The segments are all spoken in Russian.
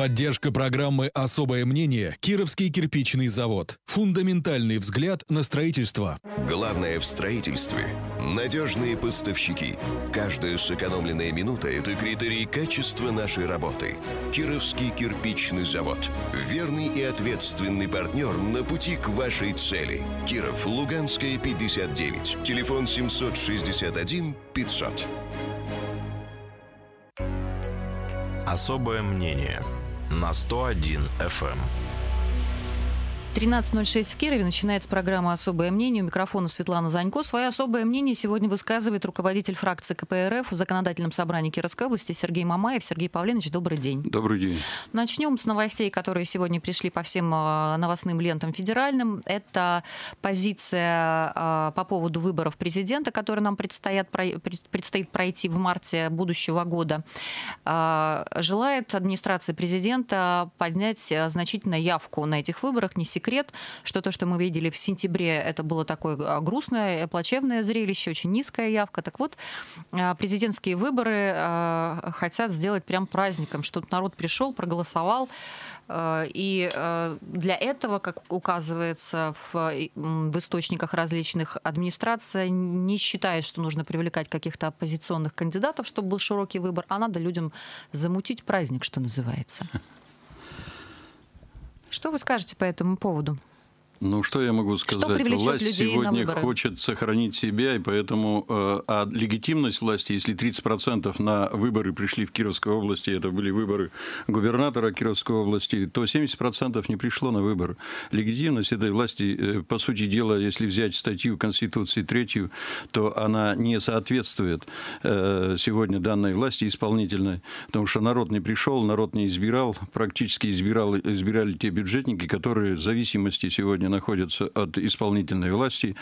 Поддержка программы «Особое мнение» Кировский кирпичный завод. Фундаментальный взгляд на строительство. Главное в строительстве – надежные поставщики. Каждая сэкономленная минута – это критерий качества нашей работы. Кировский кирпичный завод. Верный и ответственный партнер на пути к вашей цели. Киров, Луганская, 59. Телефон 761 500. Особое мнение – на 101 FM. 13.06 в Кирове начинается программа «Особое мнение». У микрофона Светлана Занько. Свое особое мнение сегодня высказывает руководитель фракции КПРФ в законодательном собрании Кировской области Сергей Мамаев. Сергей Павленович, добрый день. Добрый день. Начнем с новостей, которые сегодня пришли по всем э, новостным лентам федеральным. Это позиция э, по поводу выборов президента, которые нам предстоят, предстоит пройти в марте будущего года. Э, желает администрация президента поднять значительно явку на этих выборах, не секрет секрет, что то, что мы видели в сентябре, это было такое а, грустное, э, плачевное зрелище, очень низкая явка. Так вот, а, президентские выборы а, хотят сделать прям праздником, чтобы народ пришел, проголосовал. И для этого, как указывается в, в источниках различных, администрация не считает, что нужно привлекать каких-то оппозиционных кандидатов, чтобы был широкий выбор, а надо людям замутить праздник, что называется. Что вы скажете по этому поводу? Ну, что я могу сказать? Что Власть людей сегодня на выборы? хочет сохранить себя, и поэтому э, а легитимность власти, если 30% на выборы пришли в Кировской области, это были выборы губернатора Кировской области, то 70% не пришло на выборы. Легитимность этой власти, э, по сути дела, если взять статью Конституции третью, то она не соответствует э, сегодня данной власти исполнительной, потому что народ не пришел, народ не избирал, практически избирал, избирали те бюджетники, которые в зависимости сегодня находятся от исполнительной власти.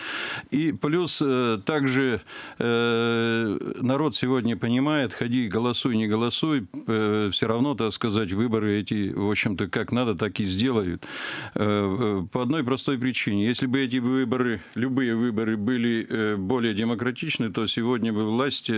И плюс э, также э, народ сегодня понимает, ходи, голосуй, не голосуй, э, все равно, так сказать, выборы эти, в общем-то, как надо, так и сделают. По одной простой причине. Если бы эти выборы, любые выборы были более демократичны, то сегодня бы власть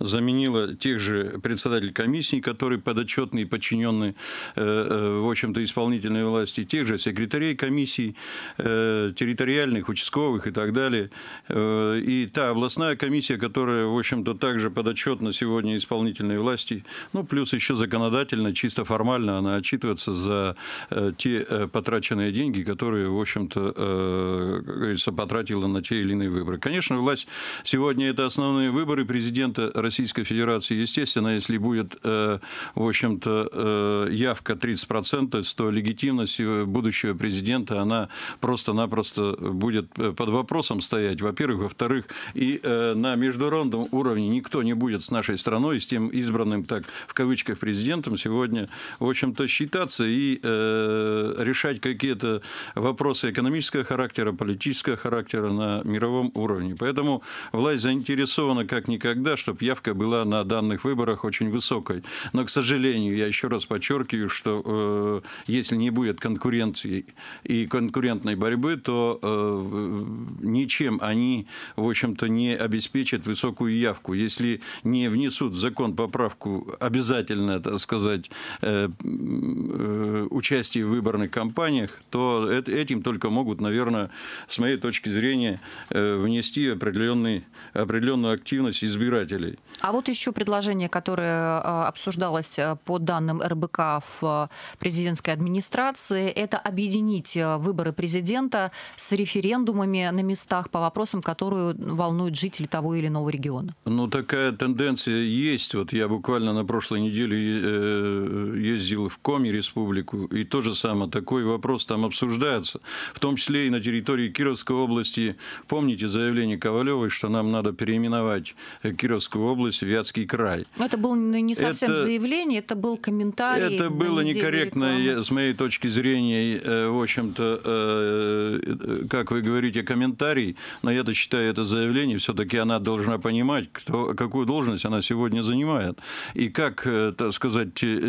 заменила тех же председателей комиссий, которые подотчетные и подчиненные, в общем-то, исполнительной власти, тех же секретарей комиссий, Э, территориальных, участковых и так далее. Э, и та областная комиссия, которая, в общем-то, также на сегодня исполнительной власти, ну, плюс еще законодательно, чисто формально она отчитывается за э, те потраченные деньги, которые, в общем-то, говорится, потратила на те или иные выборы. Конечно, власть сегодня это основные выборы президента Российской Федерации. Естественно, если будет, в общем-то, явка 30%, то легитимность будущего президента, она она просто-напросто будет э, под вопросом стоять, во-первых. Во-вторых, и э, на международном уровне никто не будет с нашей страной, с тем избранным, так, в кавычках, президентом сегодня, в общем-то, считаться и э, решать какие-то вопросы экономического характера, политического характера на мировом уровне. Поэтому власть заинтересована как никогда, чтобы явка была на данных выборах очень высокой. Но, к сожалению, я еще раз подчеркиваю, что э, если не будет конкуренции и кон конкурентной борьбы, то э, ничем они, в общем-то, не обеспечат высокую явку. Если не внесут в закон поправку обязательно, так сказать, э, э, участие в выборных кампаниях, то это, этим только могут, наверное, с моей точки зрения, э, внести определенный, определенную активность избирателей. А вот еще предложение, которое э, обсуждалось э, по данным РБК в э, президентской администрации, это объединить выборы выборы президента с референдумами на местах по вопросам, которые волнуют жителей того или иного региона? Ну, такая тенденция есть. Вот я буквально на прошлой неделе э, ездил в Коми республику, и то же самое, такой вопрос там обсуждается. В том числе и на территории Кировской области. Помните заявление Ковалевой, что нам надо переименовать э, Кировскую область в Вятский край? Это было не совсем это, заявление, это был комментарий. Это было некорректно, с моей точки зрения, э, в общем-то, Э, э, как вы говорите, комментарий, но я-то считаю это заявление, все-таки она должна понимать, кто, какую должность она сегодня занимает, и как, э, так сказать,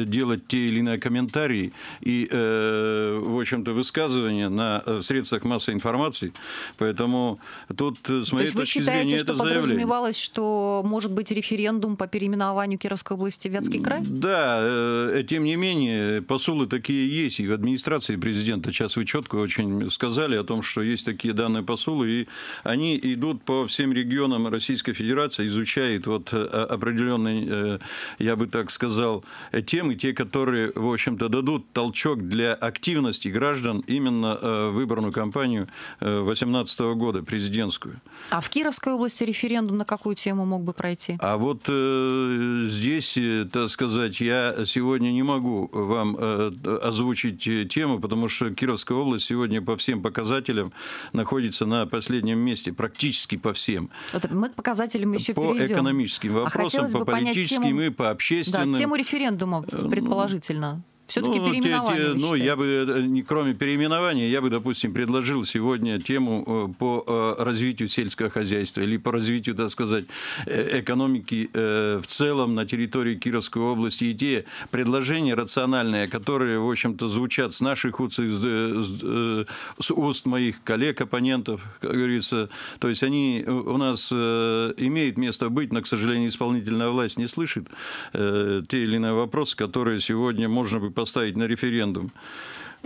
делать те или иные комментарии и, в общем-то, высказывания на средствах массовой информации. Поэтому тут, с моей То есть точки вы считаете, зрения, что это подразумевалось, что может быть референдум по переименованию Кировской области в Вятский край? Да, тем не менее, посулы такие есть, и в администрации президента сейчас вы четко очень сказали о том, что есть такие данные посулы, и они идут по всем регионам Российской Федерации, изучают вот э, определенные, э, я бы так сказал, темы, те, которые, в общем-то, дадут толчок для активности граждан именно э, выборную кампанию 2018 года, президентскую. А в Кировской области референдум на какую тему мог бы пройти? А вот здесь, так сказать, я сегодня не могу вам озвучить тему, потому что Кировская область сегодня по всем показателям находится на последнем месте, практически по всем. Это мы к показателям еще по перейдем. А по экономическим вопросам, а по политическим тему... и по общественным. Да, тему референдума э, предположительно. Все-таки ну, переименование. Те, те, ну, я бы, э, кроме переименования, я бы, допустим, предложил сегодня тему э, по э, развитию сельского хозяйства или по развитию, так сказать, экономики в целом на территории Кировской области. И те предложения рациональные, которые, в общем-то, звучат с наших уст, с, уст моих коллег, оппонентов, как говорится. То есть они у нас имеют место быть, но, к сожалению, исполнительная власть не слышит те или иные вопросы, которые сегодня можно бы поставить на референдум.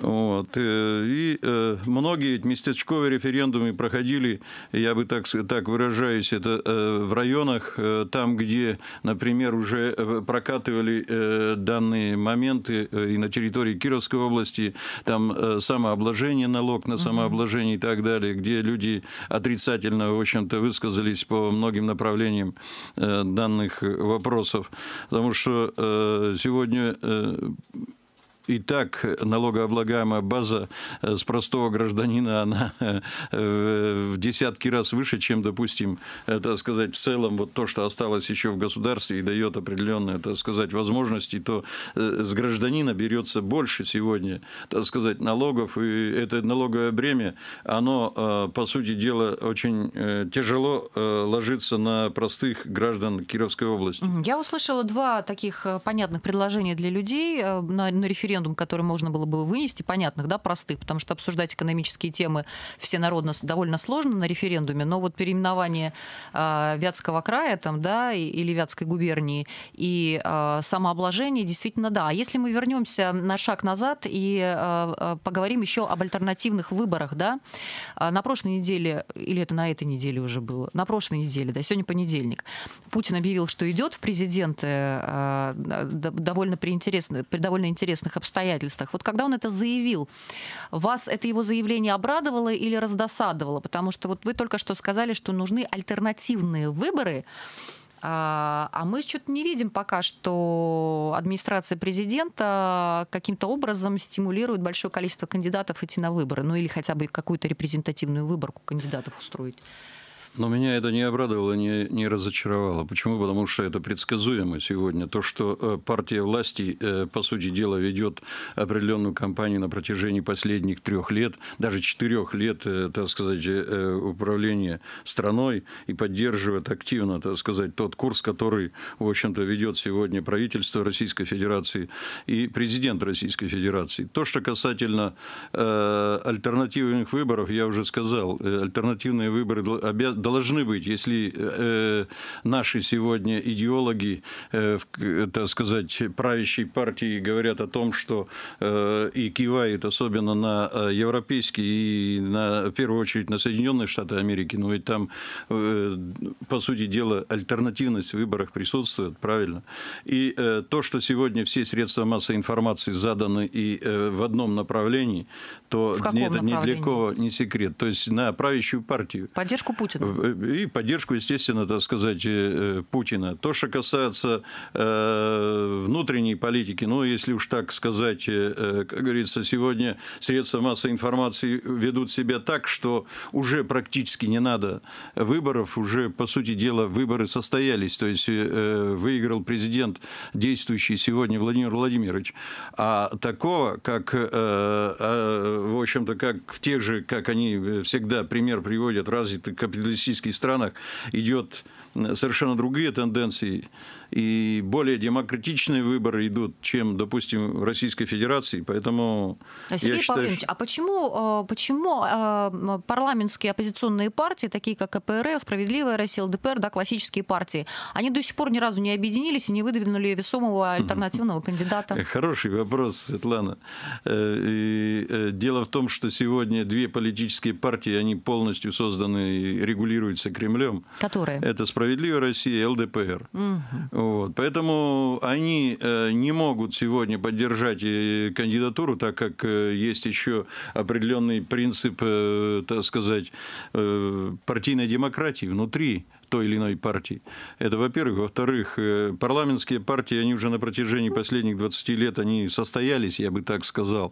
Вот. Э, и э, многие местечковые референдумы проходили, я бы так, так выражаюсь, это э, в районах, там, где, например, уже прокатывали данные моменты и на территории Кировской области, там самообложение, налог на самообложение и так далее, где люди отрицательно, в общем-то, высказались по многим направлениям данных вопросов. Потому что сегодня и так налогооблагаемая база э, с простого гражданина, она э, в десятки раз выше, чем, допустим, э, так сказать, в целом вот то, что осталось еще в государстве и дает определенные, так сказать, возможности, то с гражданина берется больше сегодня, так сказать, налогов, и это налоговое бремя, оно, по сути дела, очень тяжело ложится на простых граждан Кировской области. Я услышала два таких понятных предложения для людей на референдум референдум, который можно было бы вынести, понятных, да, простых, потому что обсуждать экономические темы всенародно довольно сложно на референдуме, но вот переименование э, Вятского края там, да, или Вятской губернии и э, самообложение действительно, да. А если мы вернемся на шаг назад и э, поговорим еще об альтернативных выборах, да, на прошлой неделе, или это на этой неделе уже было, на прошлой неделе, да, сегодня понедельник, Путин объявил, что идет в президенты э, довольно при, интересных, при довольно интересных обстоятельствах. Вот когда он это заявил, вас это его заявление обрадовало или раздосадовало? Потому что вот вы только что сказали, что нужны альтернативные выборы, а, а мы что-то не видим пока, что администрация президента каким-то образом стимулирует большое количество кандидатов идти на выборы, ну или хотя бы какую-то репрезентативную выборку кандидатов устроить. Но меня это не обрадовало, не, не разочаровало. Почему? Потому что это предсказуемо сегодня. То, что э, партия власти, э, по сути дела, ведет определенную кампанию на протяжении последних трех лет, даже четырех лет, э, так сказать, управления страной и поддерживает активно, так сказать, тот курс, который, в общем-то, ведет сегодня правительство Российской Федерации и президент Российской Федерации. То, что касательно альтернативных выборов, я уже сказал, альтернативные выборы обязаны должны быть, если э, э, наши сегодня идеологи, э, так сказать, правящей партии говорят о том, что э, и кивают особенно на э, европейские и на, в первую очередь на Соединенные Штаты Америки, но ведь там, э, по сути дела, альтернативность в выборах присутствует, правильно? И э, то, что сегодня все средства массовой информации заданы и э, в одном направлении, то это ни для кого не секрет. То есть на правящую партию. Поддержку Путина. Э, и поддержку, естественно, так сказать, э, э, Путина. То, что касается внутренней политики, ну, если уж так сказать, как говорится, сегодня средства массовой информации ведут себя так, что уже практически не надо выборов, уже, по сути дела, выборы состоялись, то есть выиграл президент действующий сегодня Владимир Владимирович. А такого, как, в общем-то, как в тех же, как они всегда пример приводят, развитых капиталистических капиталистических странах идет э, совершенно другие тенденции и более демократичные выборы идут, чем, допустим, в Российской Федерации. Поэтому Сергей я считаю, Павлович, что... а почему, э, почему э, парламентские оппозиционные партии, такие как КПРФ, Справедливая Россия, ЛДПР, да, классические партии, они до сих пор ни разу не объединились и не выдвинули весомого альтернативного кандидата? Э, хороший вопрос, Светлана. И дело в том, что сегодня две политические партии, они полностью созданы и регулируются Кремлем. Которые? Это «Справедливая Россия» и ЛДПР. Угу. Вот. Поэтому они э, не могут сегодня поддержать э, кандидатуру, так как э, есть еще определенный принцип, так сказать, партийной демократии внутри той или иной партии. Это, во-первых. Во-вторых, э, парламентские партии, они уже на протяжении последних 20 лет, они состоялись, я бы так сказал.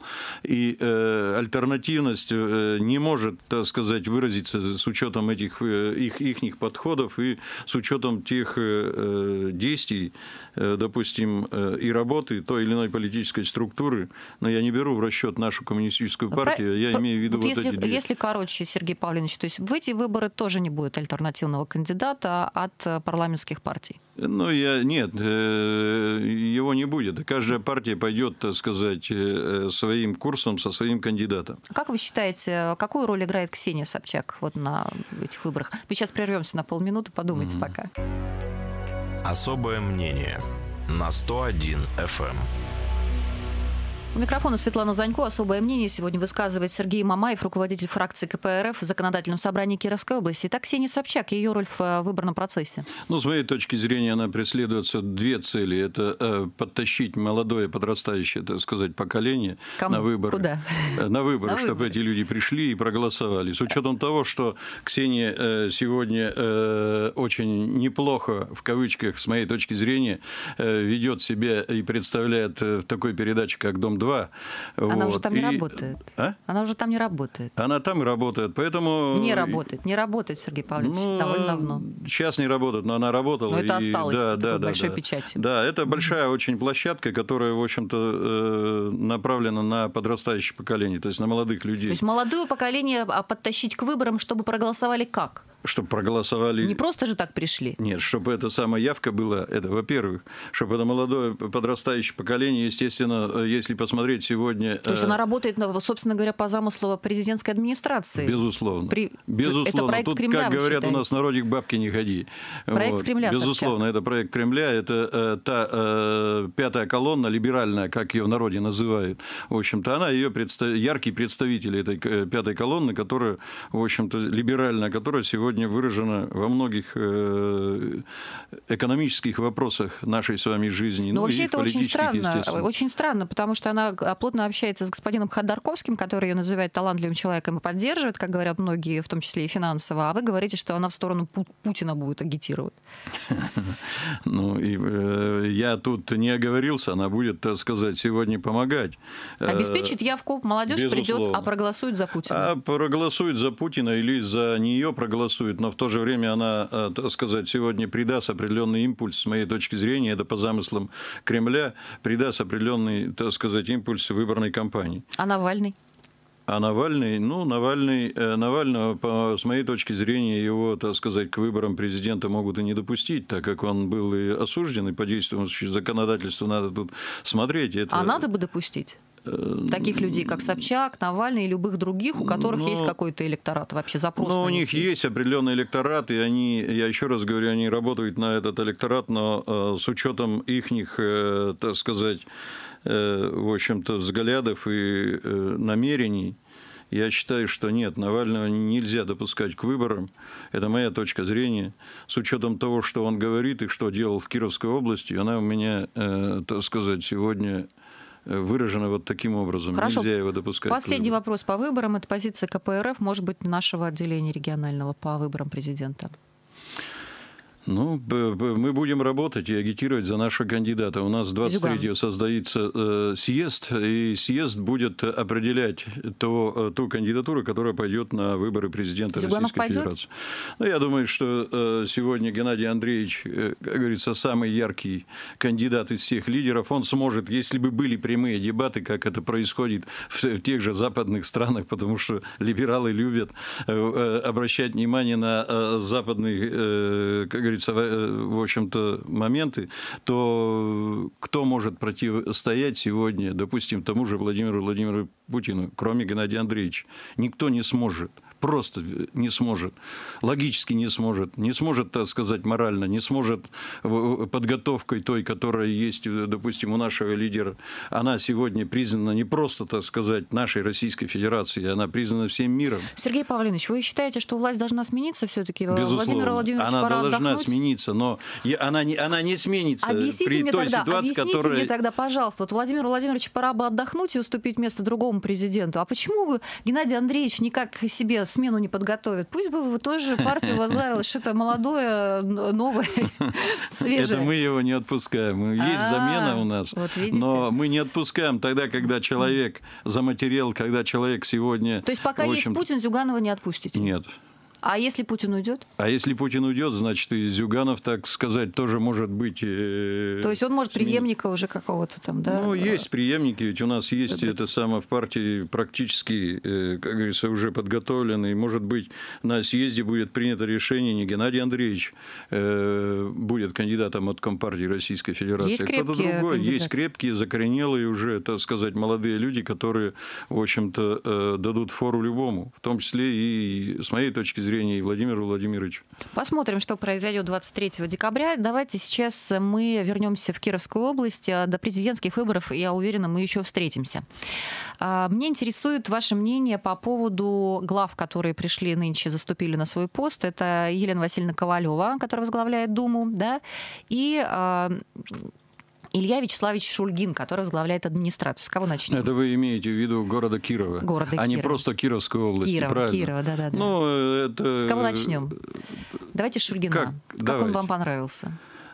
И э, альтернативность э, не может, так сказать, выразиться с учетом этих, э, их, их подходов и с учетом тех э, э, действий, э, допустим, э, и работы той или иной политической структуры. Но я не беру в расчет нашу коммунистическую партию, я имею в виду вот, вот если, эти две. Если короче, Сергей Павлович, то есть в эти выборы тоже не будет альтернативного кандидата, депутата от э, парламентских партий? Ну, я, нет, э, его не будет. Каждая партия пойдет, так сказать, э, своим курсом со своим кандидатом. Как вы считаете, какую роль играет Ксения Собчак вот на этих выборах? Мы сейчас прервемся на полминуты, подумайте mm-hmm. пока. Особое мнение на 101 FM. У микрофона Светлана Занько. Особое мнение сегодня высказывает Сергей Мамаев, руководитель фракции КПРФ в законодательном собрании Кировской области. Так Ксения Собчак, ее роль в э, выборном процессе. Ну, с моей точки зрения, она преследуется две цели. Это э, подтащить молодое подрастающее, так сказать, поколение Кому? на выборы. Куда? Э, на выборы, на чтобы выборы. эти люди пришли и проголосовали. С учетом того, что Ксения э, сегодня э, очень неплохо, в кавычках, с моей точки зрения, э, ведет себя и представляет э, в такой передаче, как «Дом два Она вот. уже там не работает. А? Она уже там не работает. Она там и работает, поэтому... Не работает, не работает, Сергей Павлович, ну, довольно давно. Сейчас не работает, но она работала. Но это и... осталось да, да, да, большой да. печатью. Да, это большая очень площадка, которая, в общем-то, э, направлена на подрастающее поколение, то есть на молодых людей. То есть молодое поколение а подтащить к выборам, чтобы проголосовали как? чтобы проголосовали... Не просто же так пришли. Нет, чтобы эта самая явка была, это во-первых, чтобы это молодое подрастающее поколение, естественно, э, если по посмотреть сегодня... То есть э, она работает, ну, собственно говоря, по замыслу президентской администрации? Безусловно. При... Безусловно. Это проект Тут, Кремля, как говорят считаете? у нас, народик бабки не ходи. Проект вот. Кремля, Безусловно, Собчак. это проект Кремля, это э, та э, пятая колонна, либеральная, как ее в народе называют. В общем-то, она ее представ... яркий представитель этой э, пятой колонны, которая, в общем-то, либеральная, которая сегодня выражена во многих э, экономических вопросах нашей с вами жизни. Но ну, ну вообще это очень странно, очень странно, потому что она она э, плотно общается с господином Ходорковским, который ее называет талантливым человеком и поддерживает, как говорят многие, в том числе и финансово, а вы говорите, что она в сторону Пу Путина будет агитировать. Ну, и, э, я тут не оговорился, она будет, так сказать, сегодня помогать. Э, Обеспечит явку, молодежь а Безусловно. придет, а проголосует за Путина. А проголосует за Путина или за нее проголосует, но в то же время она, так сказать, сегодня придаст определенный импульс, с моей точки зрения, это по замыслам Кремля, придаст определенный, так сказать, использовать импульсы выборной кампании. А Навальный? А Навальный, ну, Навальный, э, Навального, по, с моей точки зрения, его, так сказать, к выборам президента могут и не допустить, так как он был и осужден, и по действующему законодательству надо тут смотреть. Это... А надо бы допустить? Э, таких людей, как Собчак, Навальный и любых других, у которых но, ну, есть какой-то электорат вообще, запрос Но ну, у них есть. есть определенный электорат, и они, я еще раз говорю, они работают на этот электорат, но э, с учетом их, э, так сказать, Э, в общем-то, взглядов и э, намерений. Я считаю, что нет, Навального нельзя допускать к выборам. Это моя точка зрения. С учетом того, что он говорит и что делал в Кировской области, она у меня, э, так сказать, сегодня выражена вот таким образом. Хорошо. Нельзя его допускать. Последний вопрос по выборам. Это позиция КПРФ, может быть, нашего отделения регионального по выборам президента. Ну, мы будем работать и агитировать за нашего кандидата. У нас 23-го создается э, съезд, и съезд будет определять то, э, ту кандидатуру, которая пойдет на выборы президента Зюганов Российской пойдет? Федерации. Ну, я думаю, что э, сегодня Геннадий Андреевич, э, как говорится, самый яркий кандидат из всех лидеров. Он сможет, если бы были прямые дебаты, как это происходит в, в тех же западных странах, потому что либералы любят э, э обращать внимание на э, западных, э, как говорится, регулируются, э, в общем-то, моменты, то кто может противостоять сегодня, допустим, тому же Владимиру Владимиру Путину, кроме Геннадия Андреевича? Никто не сможет просто не сможет, логически не сможет, не сможет, так сказать, морально, не сможет э, э, подготовкой той, которая есть, э, допустим, у нашего лидера. Она сегодня признана не просто, так сказать, нашей Российской Федерации, она признана всем миром. Сергей Павлович, вы считаете, что власть должна смениться все-таки? Безусловно. Владимир Владимирович, она пора должна отдохнуть? смениться, но она не, она не сменится объясните при мне той тогда, ситуации, объясните которая... мне тогда, пожалуйста, вот Владимир Владимирович, пора бы отдохнуть и уступить место другому президенту. А почему Геннадий Андреевич никак себе смену не подготовят. Пусть бы вы тоже партию возглавила что-то молодое, новое, свежее. Это мы его не отпускаем. Есть а, замена у нас. Но мы не отпускаем тогда, когда человек заматерел, когда человек сегодня... То есть пока есть Путин, Зюганова не отпустите? Нет. А если Путин уйдет? А если Путин уйдет, значит, и Зюганов, так сказать, тоже может быть... Э, То есть он может сменить. преемника уже какого-то там, да? Ну, есть преемники, ведь у нас есть это самое в партии практически, э, как говорится, уже подготовленный. Может быть, на съезде будет принято решение, не Геннадий Андреевич э, будет кандидатом от Компартии Российской Федерации. Есть крепкие, другой. Есть крепкие, закоренелые уже, так сказать, молодые люди, которые, в общем-то, э, дадут фору любому. В том числе и, с моей точки зрения, зрения и Владимира Владимировича. Посмотрим, что произойдет 23 декабря. Давайте сейчас мы вернемся в Кировскую область. А, до президентских выборов, я уверена, мы еще встретимся. А, мне интересует ваше мнение по поводу глав, которые пришли нынче, заступили на свой пост. Это Елена Васильевна Ковалева, которая возглавляет Думу, да, и а, Илья Вячеславович Шульгин, который возглавляет администрацию. С кого начнем? Это вы имеете в виду города Кирова, города а Кирова. не просто Кировской области, Кирова, правильно? Кирова, да-да-да. Ну, э, это... С кого э, начнем? Давайте Шульгина. Как, как он вам понравился?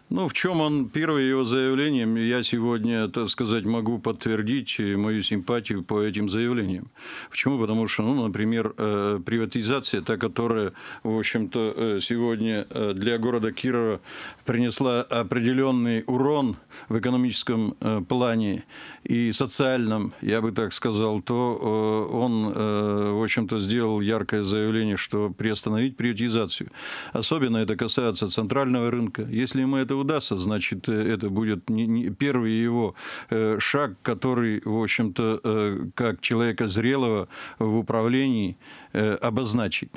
Ну, в чем он, первое его заявление, я сегодня, так сказать, могу подтвердить э, мою симпатию по этим заявлениям. Почему? Потому что, ну, например, э, приватизация, та, которая, в общем-то, э, сегодня для города Кирова принесла определенный урон в экономическом плане и социальном, я бы так сказал, то он, в общем-то, сделал яркое заявление, что приостановить приватизацию. Особенно это касается центрального рынка. Если мы это удастся, значит, э, это будет не, не первый его э, шаг, который, в общем-то, э, как человека зрелого в управлении обозначит.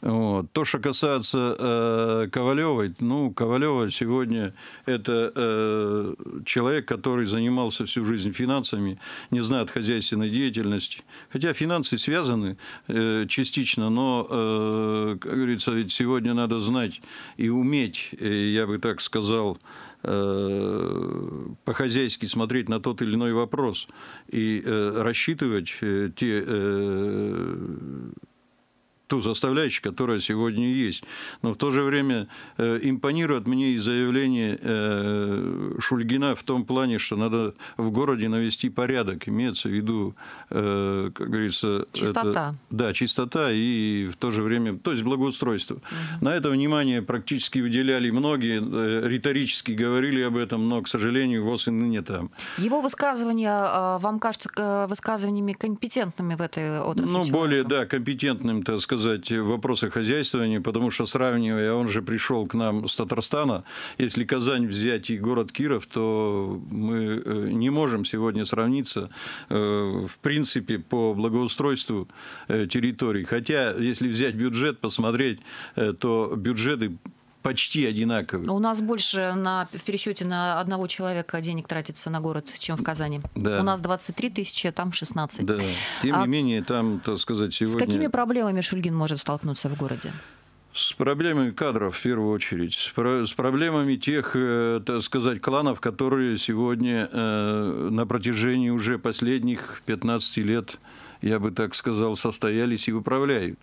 Вот. То, что касается э, Ковалевой, ну, Ковалева сегодня это э, человек, который занимался всю жизнь финансами, не знает хозяйственной деятельности. Хотя финансы связаны э, частично, но, э, как говорится, ведь сегодня надо знать и уметь, э, я бы так сказал, э, по-хозяйски смотреть на тот или иной вопрос и э, рассчитывать те ту составляющую, которая сегодня есть. Но в то же время э, импонирует мне и заявление э, Шульгина в том плане, что надо в городе навести порядок. Имеется в виду, э, как говорится... Чистота. Это, да, чистота и в то же время... То есть благоустройство. Угу. На это внимание практически выделяли многие, э, риторически говорили об этом, но, к сожалению, ВОЗ и ныне там. Его высказывания э, вам кажутся э, высказываниями компетентными в этой отрасли? Ну, человека? более, да, компетентным, так сказать сказать, э, вопросы хозяйствования, потому что сравнивая, а он же пришел к нам с Татарстана, если Казань взять и город Киров, то мы э, не можем сегодня сравниться, э, в принципе, по благоустройству территорий. Хотя, если взять бюджет, посмотреть, то бюджеты почти одинаковые. У нас больше на, в пересчете на одного человека денег тратится на город, чем в Казани. Да. У нас 23 тысячи, а там 16. Да. Тем а не менее, там, так сказать, сегодня... С какими проблемами Шульгин может столкнуться в городе? С проблемами кадров, в первую очередь. С, проблемами тех, э, так сказать, кланов, которые сегодня э, на протяжении уже последних 15 лет я бы так сказал, состоялись и управляют.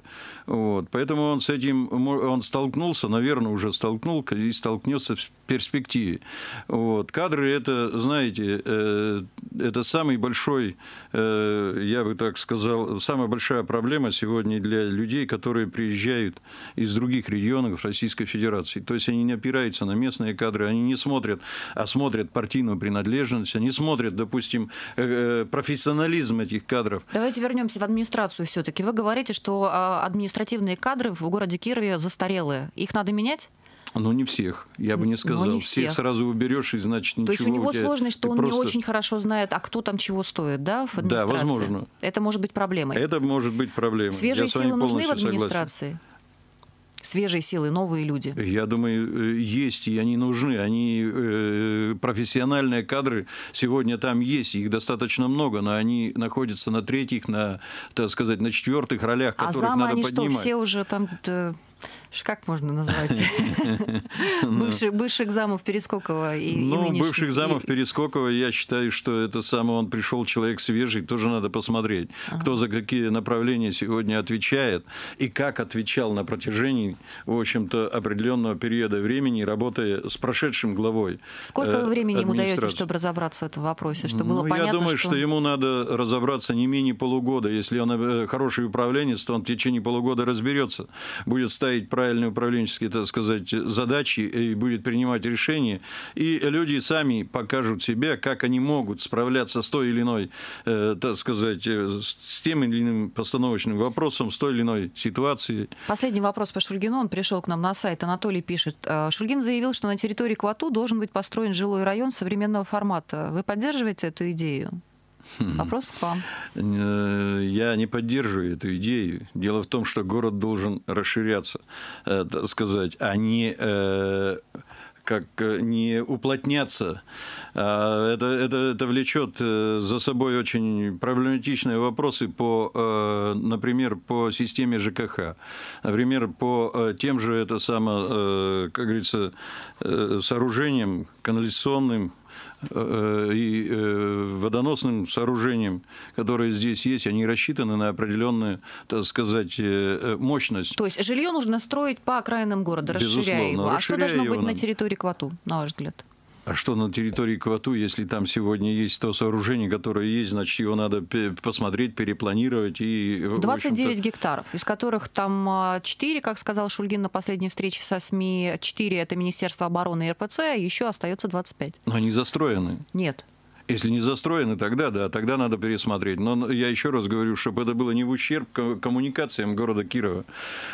Вот. Поэтому он с этим, он столкнулся, наверное, уже столкнул и столкнется в перспективе. Вот. Кадры это, знаете, э, это самый большой, э, я бы так сказал, самая большая проблема сегодня для людей, которые приезжают из других регионов Российской Федерации. То есть они не опираются на местные кадры, они не смотрят, а смотрят партийную принадлежность, они смотрят, допустим, э, профессионализм этих кадров. Давайте вернемся в администрацию все-таки. Вы говорите, что а, административные кадры в городе Кирове застарелые. Их надо менять? Ну, не всех, я бы не ну, сказал. не всех. всех сразу уберешь, и значит ничего. То есть у него у тебя... сложность, что Ты он просто... не очень хорошо знает, а кто там чего стоит, да, в администрации? Да, возможно. Это может быть проблемой. Это может быть проблемой. Свежие я силы нужны в администрации? Согласен свежие силы, новые люди? Я думаю, э, есть, и они нужны. Они э, профессиональные кадры сегодня там есть, их достаточно много, но они находятся на третьих, на, так сказать, на четвертых ролях, а которых а замы, надо они поднимать. Что, все уже там э, как можно назвать? Бывших замов Перескокова и Ну, бывших замов Перескокова, я считаю, что это самое, он пришел человек свежий, тоже надо посмотреть, кто за какие направления сегодня отвечает и как отвечал на протяжении, в общем-то, определенного периода времени, работая с прошедшим главой. Сколько э, времени ему даете, чтобы разобраться в этом вопросе, чтобы было ну, понятно, Я думаю, что ему надо разобраться не менее полугода. Если он э, хороший управленец, то он в течение полугода разберется, будет ставить правильные правильные управленческие, так сказать, задачи и будет принимать решения. И люди сами покажут себе, как они могут справляться с той или иной, э, так сказать, э, с тем или иным постановочным вопросом, с той или иной ситуацией. Последний вопрос по Шульгину. Он пришел к нам на сайт. Анатолий пишет. «Э, Шульгин заявил, что на территории Квату должен быть построен жилой район современного формата. Вы поддерживаете эту идею? Хм. Вопрос к вам. Э, я не поддерживаю эту идею. Дело в том, что город должен расширяться, э, так сказать, а не э, как не уплотняться. А это, это, это влечет за собой очень проблематичные вопросы по, например, по системе ЖКХ. Например, по тем же, это само, как говорится, сооружениям канализационным, Э, э, и э, водоносным сооружениям, которые здесь есть, они рассчитаны на определенную, так сказать, мощность. То есть жилье нужно строить по окраинам города, расширяя Безусловно, его. А что должно быть на территории Квату, на ваш взгляд? А что на территории Квату, если там сегодня есть то сооружение, которое есть, значит, его надо посмотреть, перепланировать и... 29 гектаров, из которых там 4, а, как сказал Шульгин на последней встрече со СМИ, 4 это Министерство обороны и РПЦ, а еще остается 25. Но они застроены? Нет. Если не застроены, тогда да, тогда надо пересмотреть. Но я еще раз говорю, чтобы это было не в ущерб коммуникациям города Кирова.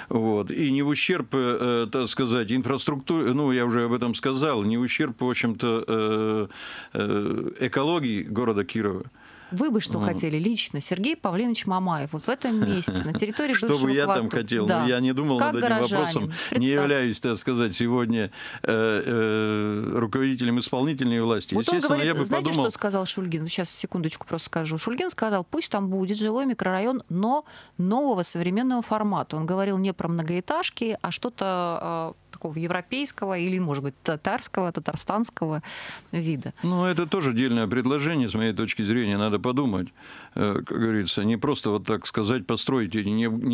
Вот. И не в ущерб, э, э так сказать, инфраструктуре, ну, я уже об этом сказал, не в ущерб, в общем-то, э, э, экологии города Кирова. Вы бы что хотели лично, Сергей Павлинович Мамаев, вот в этом месте, на территории Что бы я там хотел? Ну, да. я не думал как над этим вопросом. Не являюсь, так сказать, сегодня э, э, руководителем исполнительной власти. Естественно, я бы знаете, подумал... что сказал Шульгин? Сейчас, секундочку, просто скажу. Шульгин сказал, пусть там будет жилой микрорайон, но нового современного формата. Он говорил не про многоэтажки, а что-то э, такого европейского или, может быть, татарского, татарстанского вида. Ну, это тоже отдельное предложение, с моей точки зрения. Надо подумать, э, как говорится, не просто вот так сказать, построить эти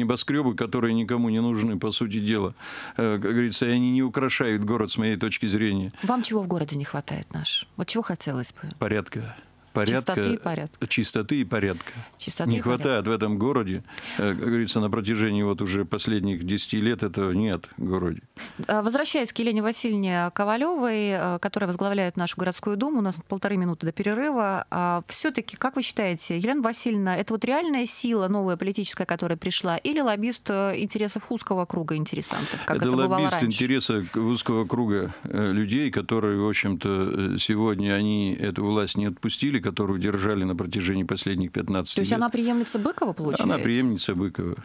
небоскребы, которые никому не нужны, по сути дела. Э, как говорится, они не украшают город, с моей точки зрения. Вам чего в городе не хватает наш? Вот чего хотелось бы? Порядка порядка, чистоты и порядка. Чистоты и порядка. Чистоты не и хватает порядка. в этом городе, э, как говорится, на протяжении вот уже последних 10 лет этого нет в городе. А, возвращаясь к Елене Васильевне Ковалевой, э, которая возглавляет нашу городскую думу, у нас полторы минуты до перерыва, а все-таки, как вы считаете, Елена Васильевна, это вот реальная сила новая политическая, которая пришла, или лоббист э, интересов узкого круга интересантов, как это, это лоббист интересов узкого круга людей, которые, в общем-то, сегодня они эту власть не отпустили, которую держали на протяжении последних 15 То лет. То есть она преемница Быкова, получается? Она преемница Быкова.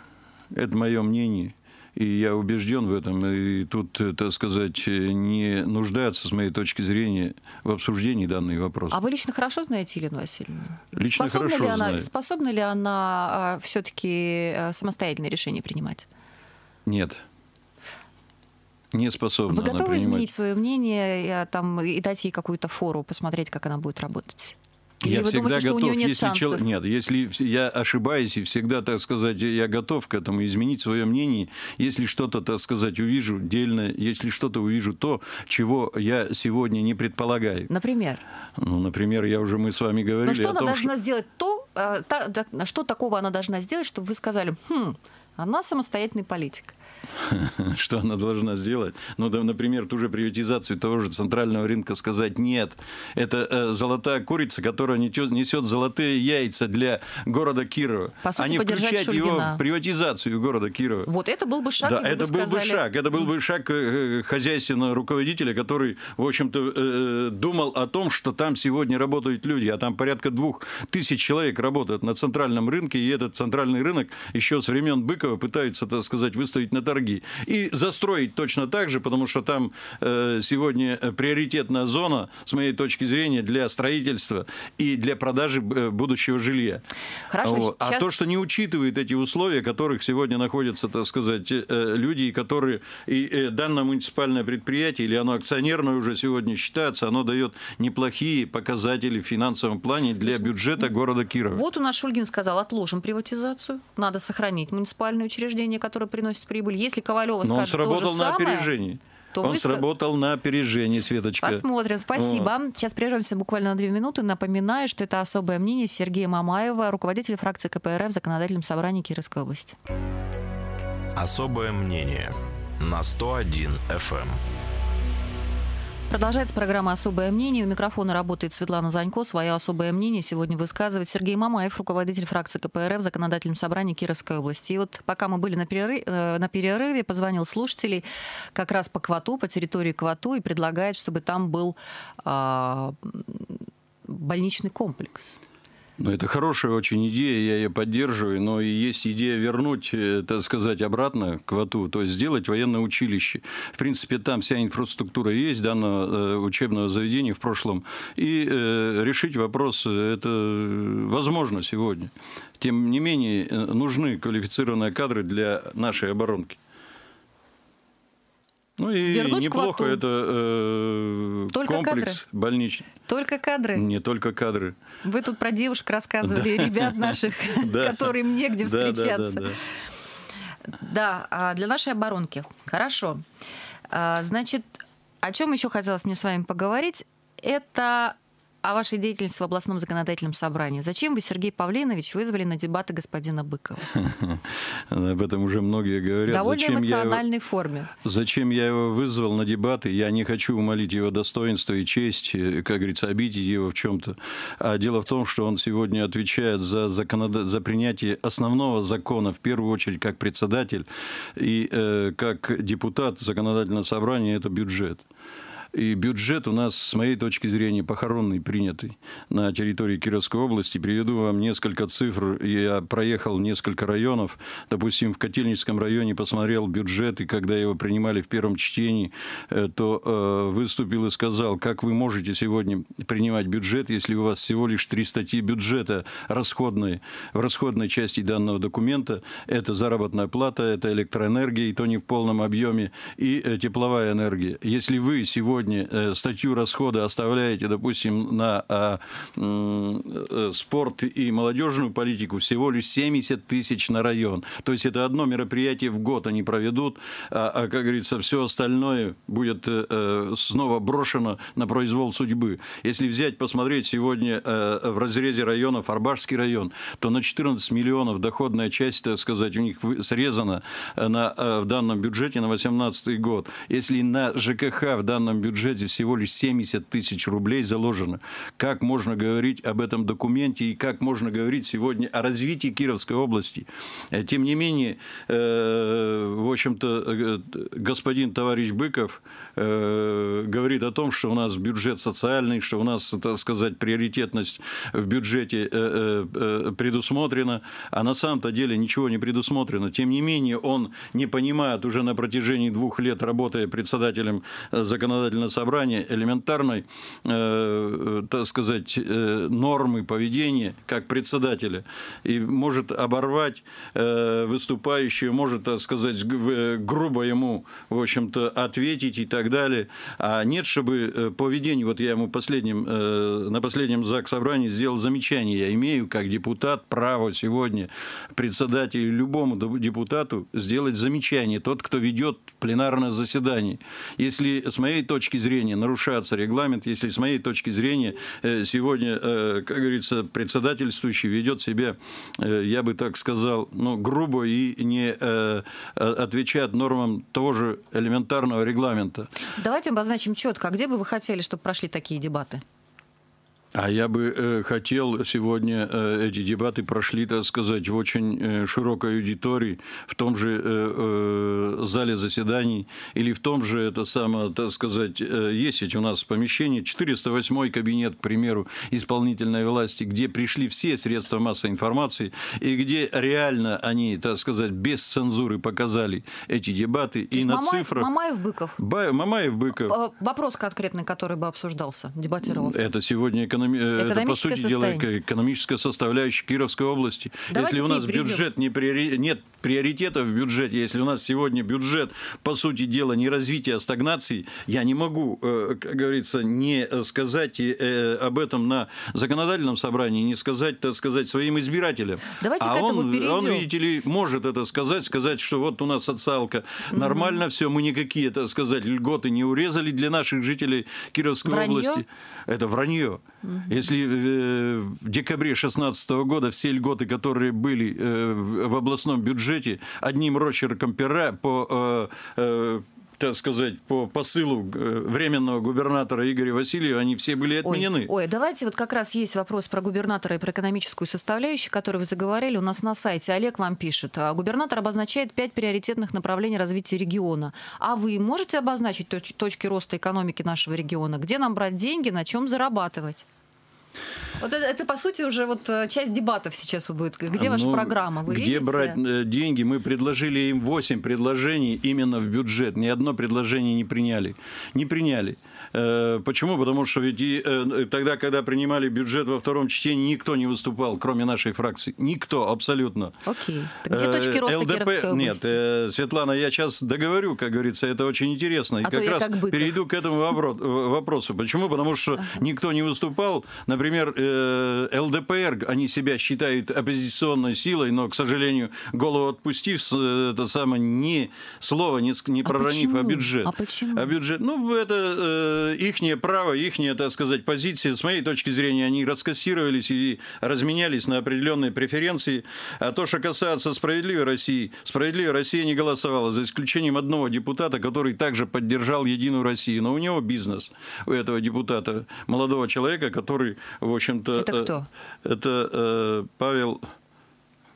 Это мое мнение. И я убежден в этом. И тут, так сказать, не нуждается, с моей точки зрения, в обсуждении данный вопрос. А вы лично хорошо знаете Елену Васильевну? Лично способна хорошо ли она, знаю. Способна ли она а, все-таки э, самостоятельное решение принимать? Нет. Не способна Вы готовы изменить свое мнение э, там, и дать ей какую-то фору, посмотреть, как она будет работать? Или я всегда думаете, готов, что у нее нет если шансов? Чел... Нет, если я ошибаюсь и всегда, так сказать, я готов к этому изменить свое мнение, если что-то, так сказать, увижу дельно, если что-то увижу то, чего я сегодня не предполагаю. Например? Ну, например, я уже мы с вами говорили. Но ну, что о она должна что... сделать то, э, та, да, что такого она должна сделать, чтобы вы сказали, хм, она самостоятельный политик. Что она должна сделать? Ну, да, например, ту же приватизацию того же центрального рынка сказать нет. Это э, золотая курица, которая несет золотые яйца для города Кирова. По сути, а не включать Шульгина. его в приватизацию города Кирова. Вот это был бы шаг. Да, это был сказали... бы шаг. Это был бы шаг э, э, хозяйственного руководителя, который, в общем-то, э, э, думал о том, что там сегодня работают люди, а там порядка двух тысяч человек работают на центральном рынке, и этот центральный рынок еще с времен Быкова пытается так сказать, выставить на торги. И застроить точно так же, потому что там э, сегодня приоритетная зона, с моей точки зрения, для строительства и для продажи э, будущего жилья. Хорошо, вот. сейчас... А то, что не учитывает эти условия, которых сегодня находятся, так сказать, э, люди, которые и данное муниципальное предприятие, или оно акционерное уже сегодня считается, оно дает неплохие показатели в финансовом плане для бюджета ну, города Кирова. Вот у нас Шульгин сказал, отложим приватизацию, надо сохранить муниципальную муниципальные учреждения, которые приносят прибыль. Если Ковалева Но скажет он сработал то же на самое, опережении. То он вы... сработал на опережении, Светочка. Посмотрим, спасибо. Вот. Сейчас прервемся буквально на две минуты. Напоминаю, что это особое мнение Сергея Мамаева, руководителя фракции КПРФ в законодательном собрании Кировской области. Особое мнение на 101 FM. Продолжается программа «Особое мнение». У микрофона работает Светлана Занько. Свое особое мнение сегодня высказывает Сергей Мамаев, руководитель фракции КПРФ в законодательном собрании Кировской области. И вот пока мы были на, перерыв, э, на перерыве, позвонил слушателей как раз по Квату, по территории Квату, и предлагает, чтобы там был э, больничный комплекс. Ну, это хорошая очень идея, я ее поддерживаю, но и есть идея вернуть, э, так сказать, обратно к ВАТУ, то есть сделать военное училище. В принципе, там вся инфраструктура есть данного э, учебного заведения в прошлом. И э, решить вопрос э, это возможно сегодня. Тем не менее, нужны квалифицированные кадры для нашей оборонки. Ну и Вернуть неплохо это э, только комплекс кадры. больничный. Только кадры. Не только кадры. Вы тут про девушек рассказывали, ребят наших, которым негде встречаться. Да, а для нашей оборонки. Хорошо. А, значит, о чем еще хотелось мне с вами поговорить? Это о а вашей деятельности в областном законодательном собрании. Зачем вы, Сергей Павлинович, вызвали на дебаты господина Быкова? Об этом уже многие говорят. Довольно эмоциональной форме. Зачем я его вызвал на дебаты? Я не хочу умолить его достоинство и честь, э, как говорится, обидеть его в чем-то. А дело в том, что он сегодня отвечает за, законод... за принятие основного закона, в первую очередь, как председатель и э, как депутат законодательного собрания, это бюджет. И бюджет у нас, с моей точки зрения, похоронный принятый на территории Кировской области. Приведу вам несколько цифр. Я проехал несколько районов. Допустим, в Котельническом районе посмотрел бюджет, и когда его принимали в первом чтении, э, то э, выступил и сказал, как вы можете сегодня принимать бюджет, если у вас всего лишь три статьи бюджета расходные. В расходной части данного документа это заработная плата, это электроэнергия, и то не в полном объеме, и э, тепловая энергия. Если вы сегодня сегодня э, статью расхода оставляете, допустим, на а, э, спорт и молодежную политику всего лишь 70 тысяч на район. То есть это одно мероприятие в год они проведут, а, а как говорится, все остальное будет э, снова брошено на произвол судьбы. Если взять, посмотреть сегодня в разрезе районов Арбашский район, то на 14 миллионов доходная часть, так сказать, у них срезана на, в данном бюджете на 2018 год. Если на ЖКХ в данном бюджете бюджете всего лишь 70 тысяч рублей заложено. Как можно говорить об этом документе и как можно говорить сегодня о развитии Кировской области? Э, тем не менее, э, в общем-то, э, господин товарищ Быков, Э, говорит о том, что у нас бюджет социальный, что у нас, так сказать, приоритетность в бюджете э, э, предусмотрена, а на самом-то деле ничего не предусмотрено. Тем не менее, он не понимает уже на протяжении двух лет, работая председателем законодательного собрания, элементарной, так сказать, нормы поведения как председателя. И может оборвать э, выступающие, может, так сказать, грубо ему, в общем-то, ответить и так так далее. А нет, чтобы э, поведение, вот я ему последним, э, на последнем ЗАГС собрании сделал замечание, я имею как депутат право сегодня председателю, любому депутату сделать замечание, тот, кто ведет пленарное заседание. Если с моей точки зрения нарушается регламент, если с моей точки зрения э, сегодня, как говорится, председательствующий ведет себя, я бы так сказал, ну, грубо и не отвечает нормам того же элементарного регламента. Давайте обозначим четко, а где бы вы хотели, чтобы прошли такие дебаты? А я бы э, хотел сегодня э, эти дебаты прошли, так сказать, в очень э, широкой аудитории, в том же э, э, зале заседаний или в том же, это самое, так сказать, э, есть ведь у нас помещение, 408 кабинет, к примеру, исполнительной власти, где пришли все средства массовой информации и где реально они, так сказать, без цензуры показали эти дебаты То и на Мамаев, цифрах. Мамаев-Быков? Мамаев-Быков. Вопрос конкретный, который бы обсуждался, дебатировался. Это сегодня экономика эконом... Э, это, по сути дела, экономическая составляющая Кировской области. Давайте если у нас бюджет не приори... нет приоритетов в бюджете, если у нас сегодня бюджет, по сути дела, не развитие, а стагнации, я не могу, э, как говорится, не сказать э, об этом на законодательном собрании, не сказать, так сказать, своим избирателям. Давайте а к этому он, перейдем. он, видите ли, может это сказать, сказать, что вот у нас социалка, нормально угу. все, мы никакие, так сказать, льготы не урезали для наших жителей Кировской вранье? области. Это вранье. Угу. Угу. Если э, в декабре 2016 года все льготы, которые были э, в областном бюджете, одним рочерком пера по э, так сказать, по посылу временного губернатора Игоря Васильева, они все были отменены. Ой, ой, давайте вот как раз есть вопрос про губернатора и про экономическую составляющую, которую вы заговорили у нас на сайте. Олег вам пишет. «А губернатор обозначает пять приоритетных направлений развития региона. А вы можете обозначить точки роста экономики нашего региона? Где нам брать деньги, на чем зарабатывать? Вот это, это, по сути, уже вот э, часть дебатов сейчас будет. Где а, ваша ну, программа? Вы где видите? брать э, деньги? Мы предложили им 8 предложений именно в бюджет. Ни одно предложение не приняли. Не приняли. Э, почему? Потому что ведь и, э, тогда, когда принимали бюджет во втором чтении, никто не выступал, кроме нашей фракции. Никто, абсолютно. Окей. Так где э, точки роста ЛДП... Нет, Светлана, я сейчас договорю, как говорится, это очень интересно. И а как раз как быта. перейду к этому вопросу. Почему? Потому что никто не выступал. Например, ЛДПР, они себя считают оппозиционной силой, но, к сожалению, голову отпустив, это самое, ни слова не, не а проронив а почему? о бюджет. А почему? О бюджет. Ну, это ихнее право, ихние, так сказать, позиции, с моей точки зрения, они раскассировались и разменялись на определенные преференции. А то, что касается справедливой России, справедливая Россия не голосовала, за исключением одного депутата, который также поддержал Единую Россию. Но у него бизнес, у этого депутата, молодого человека, который, в общем-то... Это э, кто? Это э, Павел...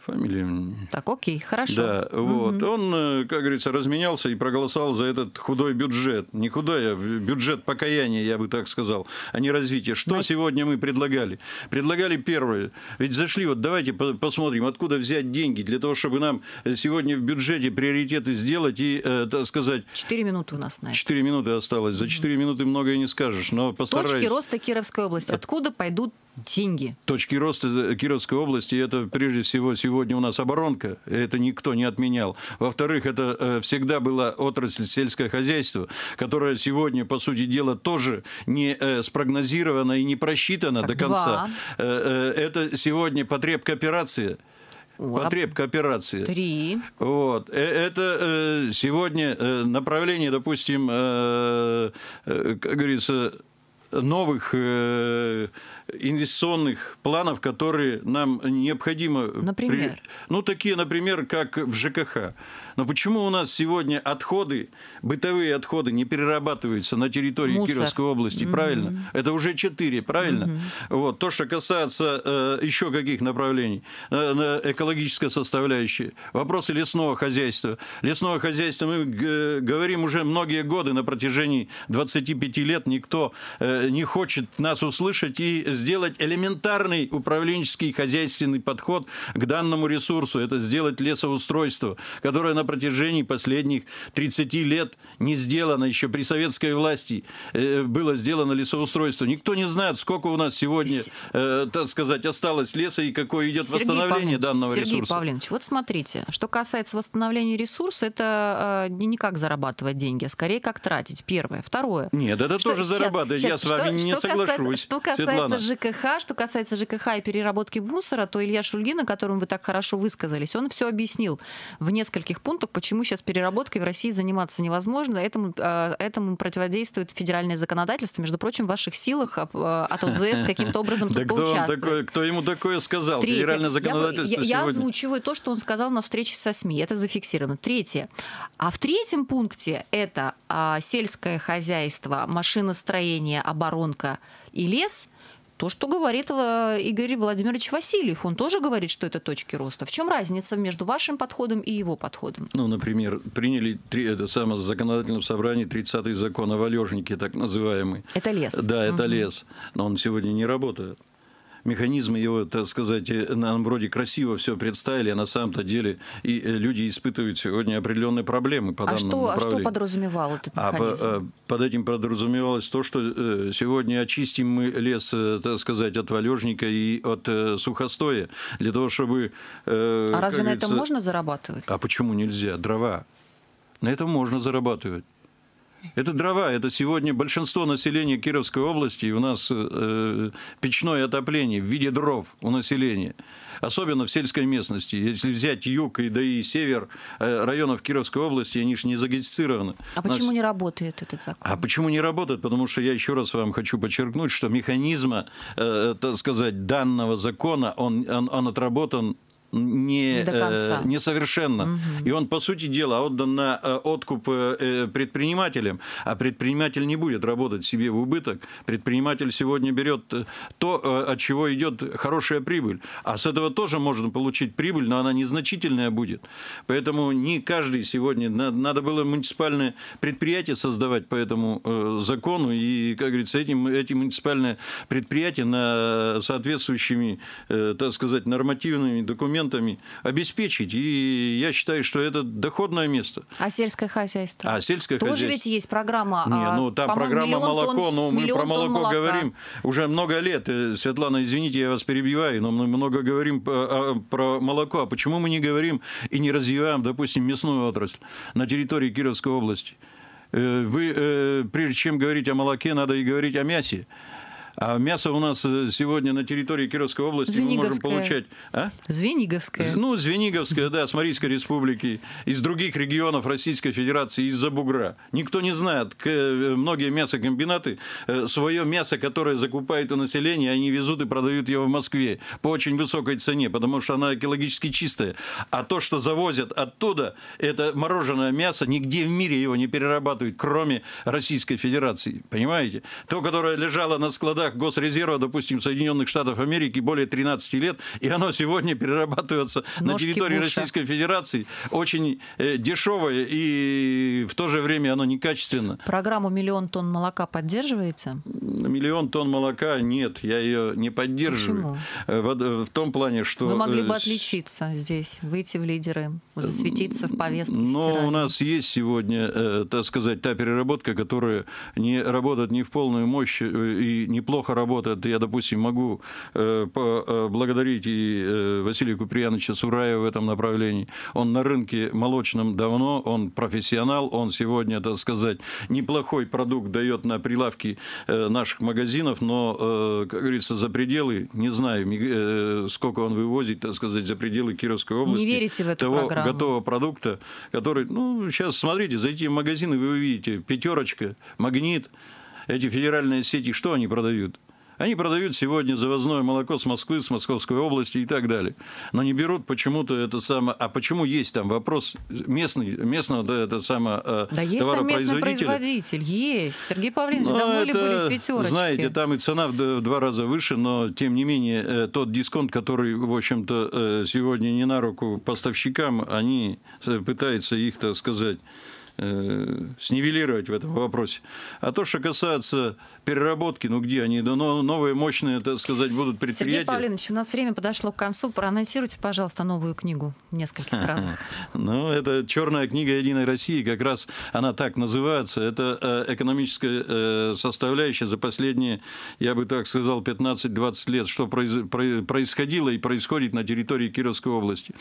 Фамилия. Так, окей, хорошо. Да, угу. вот. Он, э, как говорится, разменялся и проголосовал за этот худой бюджет. Не худой, а бюджет покаяния, я бы так сказал, а не развития. Что да. сегодня мы предлагали? Предлагали первое. Ведь зашли, вот давайте посмотрим, откуда взять деньги для того, чтобы нам э, сегодня в бюджете приоритеты сделать и, э, так сказать... Четыре минуты у нас на это. Четыре минуты осталось. За четыре минуты многое не скажешь, но постараюсь. Точки роста Кировской области. Э, откуда пойдут деньги? Точки роста Кировской области, это прежде всего сегодня сегодня у нас оборонка, это никто не отменял. Во-вторых, это э, всегда была отрасль сельское хозяйство, которая сегодня, по сути дела, тоже не э, спрогнозирована и не просчитана так, до конца. Два. Э, это сегодня потреб кооперации. Потреб кооперации. Три. Вот. Это сегодня направление, допустим, как говорится, новых э, инвестиционных планов, которые нам необходимо... Например? При... Ну, такие, например, как в ЖКХ. Но почему у нас сегодня отходы, бытовые отходы не перерабатываются на территории Мусор. Кировской области, mm-hmm. правильно? Это уже четыре, правильно? Mm-hmm. Вот. То, что касается э, еще каких направлений, э, э, экологическая составляющая, вопросы лесного хозяйства. Лесного хозяйства мы э, говорим уже многие годы, на протяжении 25 лет никто э, не хочет нас услышать и сделать элементарный управленческий хозяйственный подход к данному ресурсу. Это сделать лесоустройство, которое на протяжении последних 30 лет не сделано, еще при советской власти э, было сделано лесоустройство. Никто не знает, сколько у нас сегодня, э, так сказать, осталось леса и какое идет Сергей восстановление Павлович, данного Сергей ресурса. Сергей Павлович, вот смотрите, что касается восстановления ресурса, это э, не как зарабатывать деньги, а скорее как тратить. Первое. Второе. Нет, это что, тоже сейчас, зарабатывать. Сейчас, Я с вами что, не что соглашусь. Касается, что касается Светлана. ЖКХ, что касается ЖКХ и переработки мусора, то Илья Шульгин, о котором вы так хорошо высказались, он все объяснил в нескольких пунктах пунктов, почему сейчас переработкой в России заниматься невозможно. Этому, э, этому противодействует федеральное законодательство. Между прочим, в ваших силах а, а, от ОЗС каким-то образом тут поучаствовать. Кто ему такое сказал? Федеральное законодательство Я озвучиваю то, что он сказал на встрече со СМИ. Это зафиксировано. Третье. А в третьем пункте это а, сельское хозяйство, машиностроение, оборонка и лес – то, что говорит э, Игорь Владимирович Васильев, он тоже говорит, что это точки роста. В чем разница между вашим подходом и его подходом? Ну, например, приняли три, это самое законодательном собрании 30-й закон о валежнике, так называемый. Это лес. Да, это угу. лес. Но он сегодня не работает механизмы его, так сказать, э, нам вроде красиво все представили, а на самом-то деле и э, люди испытывают сегодня определенные проблемы по а данному что, А что подразумевал этот а механизм? А, под этим подразумевалось то, что сегодня очистим мы лес, так сказать, от валежника и от сухостоя, для того, чтобы... А разве на этом можно зарабатывать? А почему нельзя? Дрова. На этом можно зарабатывать. Это дрова, это сегодня большинство населения Кировской области, и у нас э, печное отопление в виде дров у населения, особенно в сельской местности. Если взять юг и да и север э, районов Кировской области, они же не загазифицированы. А нас... почему не работает этот закон? А почему не работает? Потому что я еще раз вам хочу подчеркнуть, что механизма, э, э так сказать, данного закона, он, он, он отработан не, До э, несовершенно. Угу. И он, по сути дела, отдан на э, откуп э, предпринимателям, а предприниматель не будет работать себе в убыток. Предприниматель сегодня берет то, от чего идет хорошая прибыль. А с этого тоже можно получить прибыль, но она незначительная будет. Поэтому не каждый сегодня... Надо было муниципальное предприятие создавать по этому закону. И, как говорится, этим, эти муниципальные предприятия на соответствующими, так сказать, нормативными документами инструментами обеспечить. И я считаю, что это доходное место. А сельское хозяйство? А сельское Тоже хозяйство. ведь есть программа. Не, а, ну там программа молоко, тонн, но мы про молоко говорим уже много лет. Э, Светлана, извините, я вас перебиваю, но мы много говорим а, про молоко. А почему мы не говорим и не развиваем, допустим, мясную отрасль на территории Кировской области? Э, вы, э, прежде чем говорить о молоке, надо и говорить о мясе. А мясо у нас э, сегодня на территории Кировской области мы можем получать... А? Звениговское. Ну, Звениговское, да, с Марийской республики, из других регионов Российской Федерации, из-за бугра. Никто не знает, э, многие мясокомбинаты э, свое мясо, которое закупает у населения, они везут и продают его в Москве по очень высокой цене, потому что она экологически чистая. А то, что завозят оттуда, это мороженое мясо, нигде в мире его не перерабатывают, кроме Российской Федерации. Понимаете? То, которое лежало на складах складах Госрезерва, допустим, Соединенных Штатов Америки более 13 лет, и оно сегодня перерабатывается Ножки на территории Буша. Российской Федерации очень э, дешевое и в то же время оно некачественно. Программу «Миллион тонн молока» поддерживаете? «Миллион тонн молока» нет, я ее не поддерживаю. Почему? Э, в, э, в том плане, что... Вы могли бы э, отличиться здесь, выйти в лидеры, засветиться в повестке Но у нас есть сегодня, так сказать, та переработка, которая не работает не в полную мощь и не плохо работает, я, допустим, могу э, э, благодарить и э, Василия Куприяновича Сураева в этом направлении. Он на рынке молочном давно, он профессионал, он сегодня, так сказать, неплохой продукт дает на прилавки наших магазинов, но, как говорится, за пределы, не знаю, сколько он вывозит, так сказать, за пределы Кировской области. Не верите в эту того программу? готового продукта, который, ну, сейчас смотрите, зайти в магазин, и вы увидите пятерочка, магнит, эти федеральные сети, что они продают? Они продают сегодня завозное молоко с Москвы, с Московской области и так далее. Но не берут почему-то это самое... А почему есть там вопрос местный, местного да, это самое, э, да есть там местный производитель, есть. Сергей Павлович, но ну, давно это, ли были в пятерочке? Знаете, там и цена в, два раза выше, но тем не менее э, тот дисконт, который, в общем-то, э, сегодня не на руку поставщикам, они пытаются их, так сказать, э, снивелировать в этом вопросе. А то, что касается переработки, ну где они, да, новые мощные, так сказать, будут предприятия. Сергей Павлович, у нас время подошло к концу. Проанонсируйте, пожалуйста, новую книгу нескольких фразах. Ну, это «Черная книга Единой России», как раз она так называется. Это э, экономическая э, составляющая за последние, я бы так сказал, 15-20 лет, что происходило и происходит на территории Кировской области.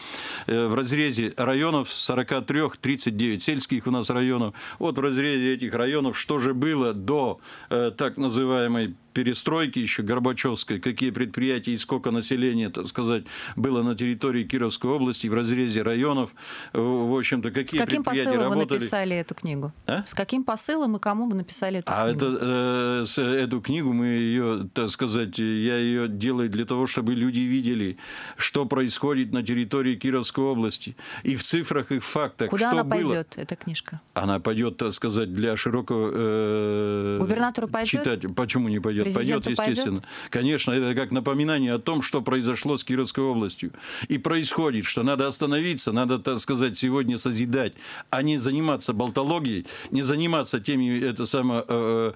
Э, в разрезе районов 43-39 сельских у нас нас районов. Вот в разрезе этих районов что же было до э, так называемой перестройки еще Горбачевской, какие предприятия и сколько населения, так сказать, было на территории Кировской области в разрезе районов. Э, в общем-то, какие С каким предприятия посылом работали. вы написали эту книгу? А? С каким посылом и кому вы написали эту а книгу? А это, э, эту книгу мы ее, так сказать, я ее делаю для того, чтобы люди видели, что происходит на территории Кировской области. И в цифрах, и в фактах. Куда что она было. пойдет, эта книжка? Она пойдет, так сказать, для широкого э, Губернатору пойдет? Читать. Почему не пойдет? пойдет, пойдет, естественно. Пойдет? Конечно, это как напоминание о том, что произошло с Кировской областью. И происходит, что надо остановиться, надо, так сказать, сегодня созидать, а не заниматься болтологией, не заниматься теми это самое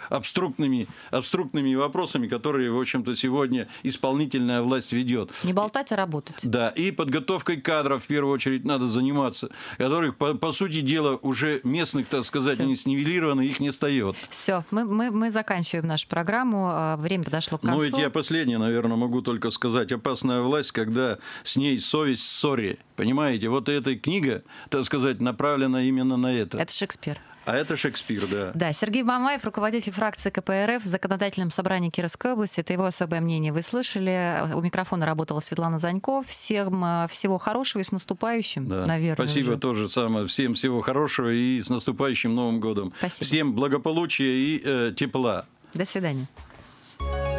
абструктными э, э, абструктными вопросами, которые, в общем-то, сегодня исполнительная власть ведет. Не болтать, а работать. Да, и подготовкой кадров в первую очередь надо заниматься, которых, по, по сути дела, уже местных, так сказать, Все. они снивелированы, их не встает. Все, мы, мы, мы заканчиваем нашу программу. А, время подошло к концу. Ну, и я последнее, наверное, могу только сказать. «Опасная власть», когда с ней совесть ссори. Понимаете? Вот эта книга, так сказать, направлена именно на это. Это Шекспир. А это Шекспир, да. Да, Сергей Мамаев, руководитель фракции КПРФ в законодательном собрании Кировской области. Это его особое мнение вы слышали. У микрофона работала Светлана Занько. Всем а, всего хорошего и с наступающим, да. наверное. Спасибо уже. тоже самое. Всем всего хорошего и с наступающим Новым годом. Спасибо. Всем благополучия и э, тепла. До свидания.